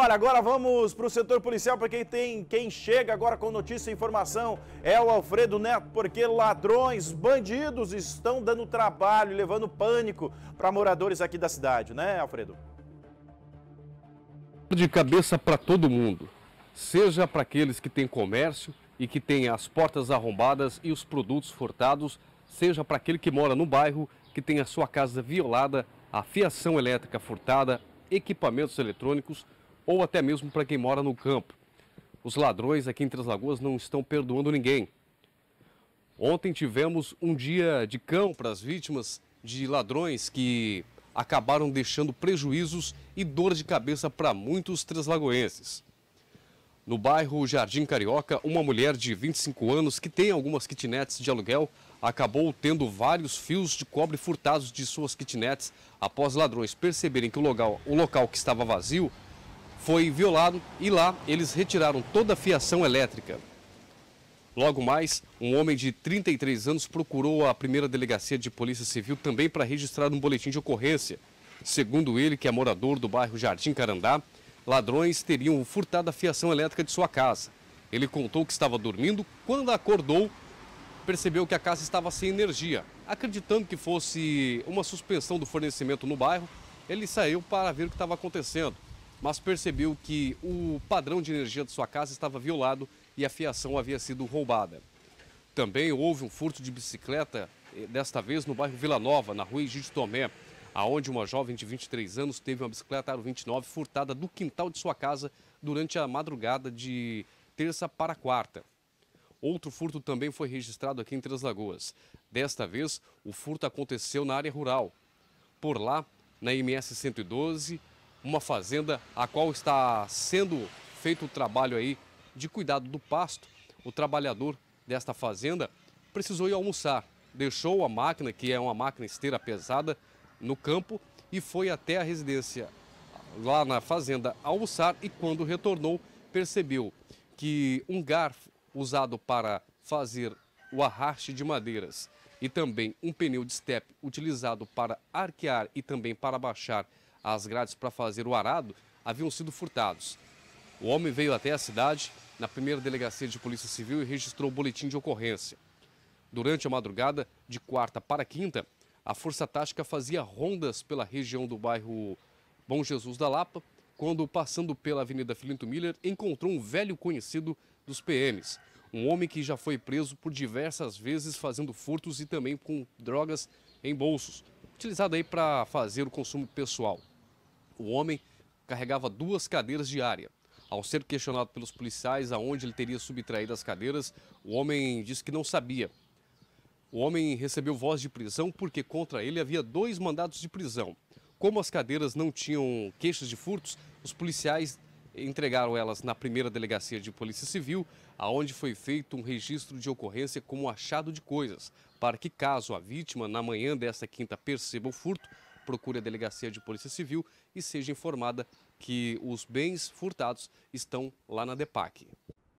Olha, agora vamos para o setor policial, porque tem, quem chega agora com notícia e informação é o Alfredo Neto, porque ladrões, bandidos estão dando trabalho, levando pânico para moradores aqui da cidade, né Alfredo? De cabeça para todo mundo, seja para aqueles que têm comércio e que têm as portas arrombadas e os produtos furtados, seja para aquele que mora no bairro, que tem a sua casa violada, a fiação elétrica furtada, equipamentos eletrônicos ou até mesmo para quem mora no campo. Os ladrões aqui em Três Lagoas não estão perdoando ninguém. Ontem tivemos um dia de cão para as vítimas de ladrões que acabaram deixando prejuízos e dor de cabeça para muitos traslagoenses. No bairro Jardim Carioca, uma mulher de 25 anos que tem algumas kitnets de aluguel acabou tendo vários fios de cobre furtados de suas kitnets após ladrões perceberem que o local, o local que estava vazio foi violado e lá eles retiraram toda a fiação elétrica. Logo mais, um homem de 33 anos procurou a primeira delegacia de Polícia Civil também para registrar um boletim de ocorrência. Segundo ele, que é morador do bairro Jardim Carandá, ladrões teriam furtado a fiação elétrica de sua casa. Ele contou que estava dormindo, quando acordou, percebeu que a casa estava sem energia. Acreditando que fosse uma suspensão do fornecimento no bairro, ele saiu para ver o que estava acontecendo mas percebeu que o padrão de energia de sua casa estava violado e a fiação havia sido roubada. Também houve um furto de bicicleta, eh, desta vez no bairro Vila Nova, na rua de Tomé, aonde uma jovem de 23 anos teve uma bicicleta Aro 29 furtada do quintal de sua casa durante a madrugada de terça para quarta. Outro furto também foi registrado aqui em Três Lagoas. Desta vez, o furto aconteceu na área rural. Por lá, na MS 112, uma fazenda a qual está sendo feito o trabalho aí de cuidado do pasto. O trabalhador desta fazenda precisou ir almoçar, deixou a máquina, que é uma máquina esteira pesada, no campo e foi até a residência lá na fazenda almoçar e quando retornou percebeu que um garfo usado para fazer o arraste de madeiras e também um pneu de step utilizado para arquear e também para baixar as grades para fazer o arado haviam sido furtados. O homem veio até a cidade, na primeira delegacia de Polícia Civil, e registrou o boletim de ocorrência. Durante a madrugada, de quarta para quinta, a Força Tática fazia rondas pela região do bairro Bom Jesus da Lapa, quando, passando pela Avenida Filinto Miller, encontrou um velho conhecido dos PMs, um homem que já foi preso por diversas vezes fazendo furtos e também com drogas em bolsos, utilizado aí para fazer o consumo pessoal o homem carregava duas cadeiras diárias. Ao ser questionado pelos policiais aonde ele teria subtraído as cadeiras, o homem disse que não sabia. O homem recebeu voz de prisão porque contra ele havia dois mandados de prisão. Como as cadeiras não tinham queixas de furtos, os policiais entregaram elas na primeira delegacia de Polícia Civil, aonde foi feito um registro de ocorrência como achado de coisas, para que caso a vítima na manhã desta quinta perceba o furto, procure a delegacia de polícia civil e seja informada que os bens furtados estão lá na DEPAC.